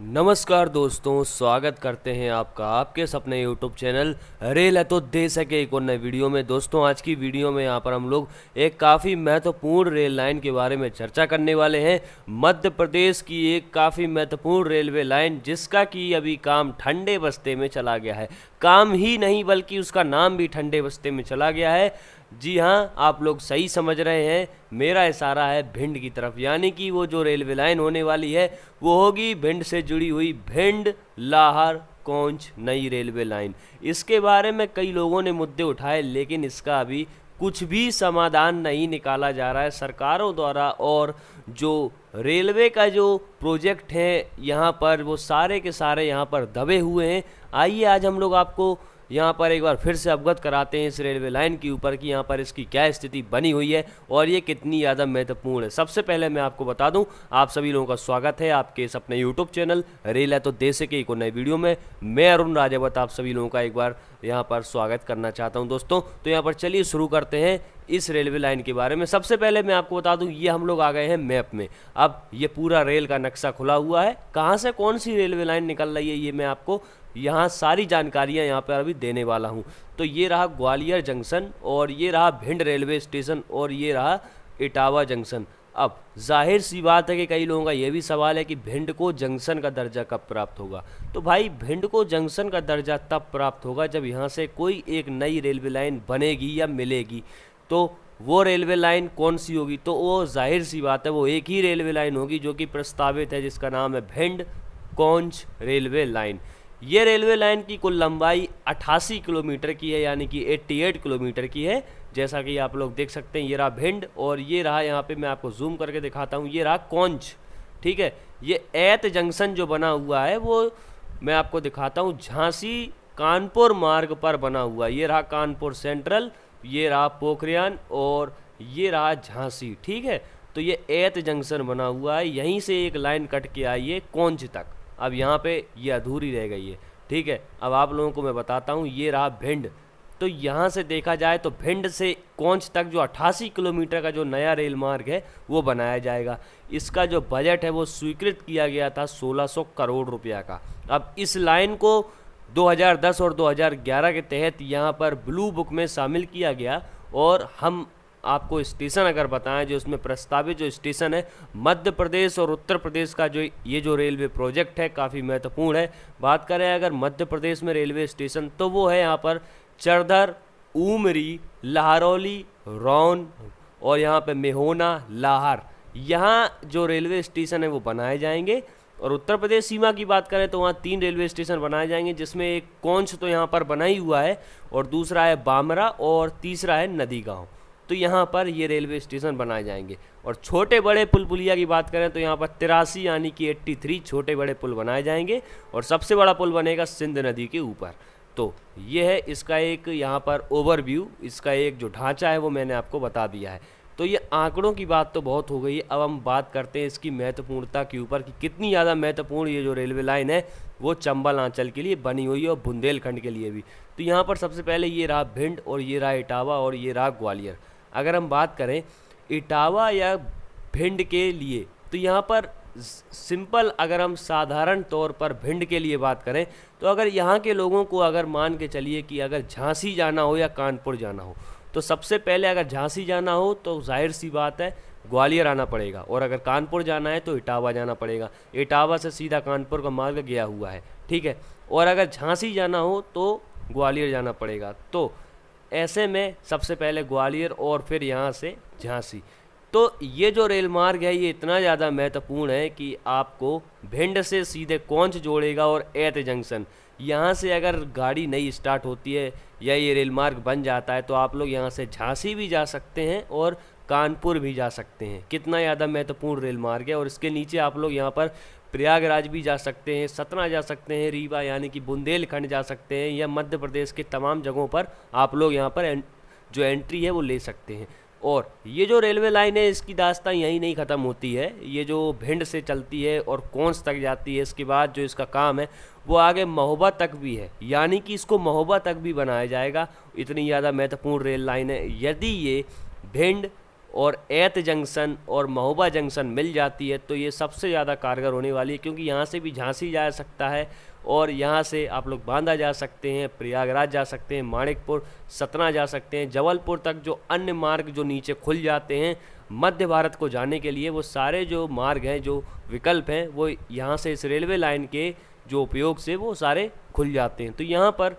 नमस्कार दोस्तों स्वागत करते हैं आपका आपके सपने यूट्यूब चैनल रेल है तो दे सके एक और नए वीडियो में दोस्तों आज की वीडियो में यहाँ पर हम लोग एक काफ़ी महत्वपूर्ण रेल लाइन के बारे में चर्चा करने वाले हैं मध्य प्रदेश की एक काफ़ी महत्वपूर्ण रेलवे लाइन जिसका कि अभी काम ठंडे बस्ते में चला गया है काम ही नहीं बल्कि उसका नाम भी ठंडे बस्ते में चला गया है जी हाँ आप लोग सही समझ रहे हैं मेरा इशारा है भिंड की तरफ यानी कि वो जो रेलवे लाइन होने वाली है वो होगी भिंड से जुड़ी हुई भिंड लाहर कोंच नई रेलवे लाइन इसके बारे में कई लोगों ने मुद्दे उठाए लेकिन इसका अभी कुछ भी समाधान नहीं निकाला जा रहा है सरकारों द्वारा और जो रेलवे का जो प्रोजेक्ट है यहाँ पर वो सारे के सारे यहाँ पर दबे हुए हैं आइए आज हम लोग आपको यहाँ पर एक बार फिर से अवगत कराते हैं इस रेलवे लाइन के ऊपर कि यहाँ पर इसकी क्या स्थिति बनी हुई है और ये कितनी ज़्यादा महत्वपूर्ण है सबसे पहले मैं आपको बता दूँ आप सभी लोगों का स्वागत है आपके इस अपने यूट्यूब चैनल रेल है तो देश के एक नए वीडियो में मैं अरुण राजावत आप सभी लोगों का एक बार यहाँ पर स्वागत करना चाहता हूँ दोस्तों तो यहाँ पर चलिए शुरू करते हैं इस रेलवे लाइन के बारे में सबसे पहले मैं आपको बता दूं ये हम लोग आ गए हैं मैप में अब ये पूरा रेल का नक्शा खुला हुआ है कहाँ से कौन सी रेलवे लाइन निकल रही है ये मैं आपको यहाँ सारी जानकारियाँ यहाँ पर अभी देने वाला हूँ तो ये रहा ग्वालियर जंक्शन और ये रहा भिंड रेलवे स्टेशन और ये रहा इटावा जंक्शन अब जाहिर सी बात है कि कई लोगों का ये भी सवाल है कि भिंड को जंक्शन का दर्जा कब प्राप्त होगा तो भाई भिंड को जंक्शन का दर्जा तब प्राप्त होगा जब यहाँ से कोई एक नई रेलवे लाइन बनेगी या मिलेगी तो वो रेलवे लाइन कौन सी होगी तो वो जाहिर सी बात है वो एक ही रेलवे लाइन होगी जो कि प्रस्तावित है जिसका नाम है भिंड कौंच रेलवे लाइन ये रेलवे लाइन की कुल लंबाई 88 किलोमीटर की है यानी कि 88 किलोमीटर की है जैसा कि आप लोग देख सकते हैं ये रहा भिंड और ये रहा यहाँ पे मैं आपको जूम करके दिखाता हूँ ये रहा कौंच ठीक है ये ऐत जंक्शन जो बना हुआ है वो मैं आपको दिखाता हूँ झांसी कानपुर मार्ग पर बना हुआ ये रहा कानपुर सेंट्रल ये रहा पोखरियान और ये रहा झांसी ठीक है तो ये ऐत जंक्शन बना हुआ है यहीं से एक लाइन कट के आई है कौंच तक अब यहाँ पे ये अधूरी रह गई है ठीक है अब आप लोगों को मैं बताता हूँ ये रहा भिंड तो यहाँ से देखा जाए तो भिंड से कोंच तक जो 88 किलोमीटर का जो नया रेल मार्ग है वो बनाया जाएगा इसका जो बजट है वो स्वीकृत किया गया था 1600 करोड़ रुपया का अब इस लाइन को 2010 और 2011 के तहत यहाँ पर ब्लू बुक में शामिल किया गया और हम आपको स्टेशन अगर बताएं जो इसमें प्रस्तावित जो स्टेशन है मध्य प्रदेश और उत्तर प्रदेश का जो ये जो रेलवे प्रोजेक्ट है काफ़ी महत्वपूर्ण है बात करें अगर मध्य प्रदेश में रेलवे स्टेशन तो वो है यहाँ पर चरधर उमरी लाहरौली रौन और यहाँ पर मेहोना लाहर यहाँ जो रेलवे स्टेशन है वो बनाए जाएंगे और उत्तर प्रदेश सीमा की बात करें तो वहाँ तीन रेलवे स्टेशन बनाए जाएंगे जिसमें एक कौंच तो यहाँ पर बना ही हुआ है और दूसरा है बामरा और तीसरा है नदी गाँव तो यहाँ पर ये रेलवे स्टेशन बनाए जाएंगे और छोटे बड़े पुल पुलिया की बात करें तो यहाँ पर तिरासी यानी कि एट्टी थ्री छोटे बड़े पुल बनाए जाएंगे और सबसे बड़ा पुल बनेगा सिंध नदी के ऊपर तो ये है इसका एक यहाँ पर ओवरव्यू इसका एक जो ढांचा है वो मैंने आपको बता दिया है तो ये आंकड़ों की बात तो बहुत हो गई है अब हम बात करते हैं इसकी महत्वपूर्णता के ऊपर कि कितनी ज़्यादा महत्वपूर्ण ये जो रेलवे लाइन है वो चंबल आंचल के लिए बनी हुई है और बुंदेलखंड के लिए भी तो यहाँ पर सबसे पहले ये रहा भिंड और ये रहा इटावा और ये रहा ग्वालियर अगर हम बात करें इटावा या भिंड के लिए तो यहाँ पर सिंपल अगर हम साधारण तौर पर भिंड के लिए बात करें तो अगर यहाँ के लोगों को अगर मान के चलिए कि अगर झांसी जाना हो या कानपुर जाना हो तो सबसे पहले अगर झांसी जाना हो तो जाहिर सी बात है ग्वालियर आना पड़ेगा और अगर कानपुर जाना है तो इटावा जाना पड़ेगा इटावा से सीधा कानपुर का मार्ग गया हुआ है ठीक है और अगर झांसी जाना हो तो ग्वालियर जाना पड़ेगा तो ऐसे में सबसे पहले ग्वालियर और फिर यहाँ से झांसी तो ये जो रेल मार्ग है ये इतना ज़्यादा महत्वपूर्ण है कि आपको भिंड से सीधे कौंच जोड़ेगा और ऐत जंक्शन यहाँ से अगर गाड़ी नई स्टार्ट होती है या ये रेल मार्ग बन जाता है तो आप लोग यहाँ से झांसी भी जा सकते हैं और कानपुर भी जा सकते हैं कितना ज़्यादा महत्वपूर्ण रेल मार्ग है और इसके नीचे आप लोग यहाँ पर प्रयागराज भी जा सकते हैं सतना जा सकते हैं रीवा यानी कि बुंदेलखंड जा सकते हैं या मध्य प्रदेश के तमाम जगहों पर आप लोग यहाँ पर एं, जो एंट्री है वो ले सकते हैं और ये जो रेलवे लाइन है इसकी दास्ता यहीं नहीं ख़त्म होती है ये जो भिंड से चलती है और कौनस तक जाती है इसके बाद जो इसका काम है वो आगे महोबा तक भी है यानी कि इसको महोबा तक भी बनाया जाएगा इतनी ज़्यादा महत्वपूर्ण रेल लाइन है यदि ये भिंड और ऐत जंक्शन और महोबा जंक्शन मिल जाती है तो ये सबसे ज़्यादा कारगर होने वाली है क्योंकि यहाँ से भी झांसी जा सकता है और यहाँ से आप लोग बांदा जा सकते हैं प्रयागराज जा सकते हैं माणिकपुर सतना जा सकते हैं जबलपुर तक जो अन्य मार्ग जो नीचे खुल जाते हैं मध्य भारत को जाने के लिए वो सारे जो मार्ग हैं जो विकल्प हैं वो यहाँ से इस रेलवे लाइन के जो उपयोग से वो सारे खुल जाते हैं तो यहाँ पर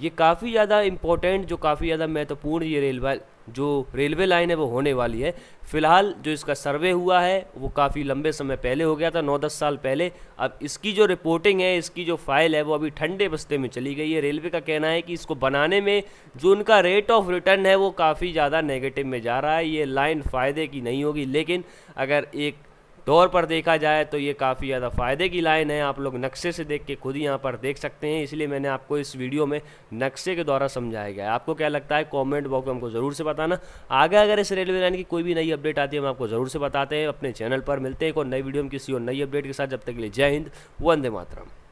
ये काफ़ी ज़्यादा इम्पोर्टेंट जो काफ़ी ज़्यादा महत्वपूर्ण ये रेलवे जो रेलवे लाइन है वो होने वाली है फिलहाल जो इसका सर्वे हुआ है वो काफ़ी लंबे समय पहले हो गया था नौ दस साल पहले अब इसकी जो रिपोर्टिंग है इसकी जो फाइल है वो अभी ठंडे बस्ते में चली गई है रेलवे का कहना है कि इसको बनाने में जो उनका रेट ऑफ रिटर्न है वो काफ़ी ज़्यादा नेगेटिव में जा रहा है ये लाइन फ़ायदे की नहीं होगी लेकिन अगर एक तौर पर देखा जाए तो ये काफ़ी ज़्यादा फ़ायदे की लाइन है आप लोग नक्शे से देख के खुद ही यहाँ पर देख सकते हैं इसलिए मैंने आपको इस वीडियो में नक्शे के द्वारा समझाया गया है आपको क्या लगता है कमेंट बॉक्स में हमको ज़रूर से बताना आगे अगर इस रेलवे लाइन की कोई भी नई अपडेट आती है हम आपको ज़रूर से बताते हैं अपने चैनल पर मिलते हैं और नई वीडियो में किसी और नई अपडेट के साथ जब तक के लिए जय हिंद वंदे मातरम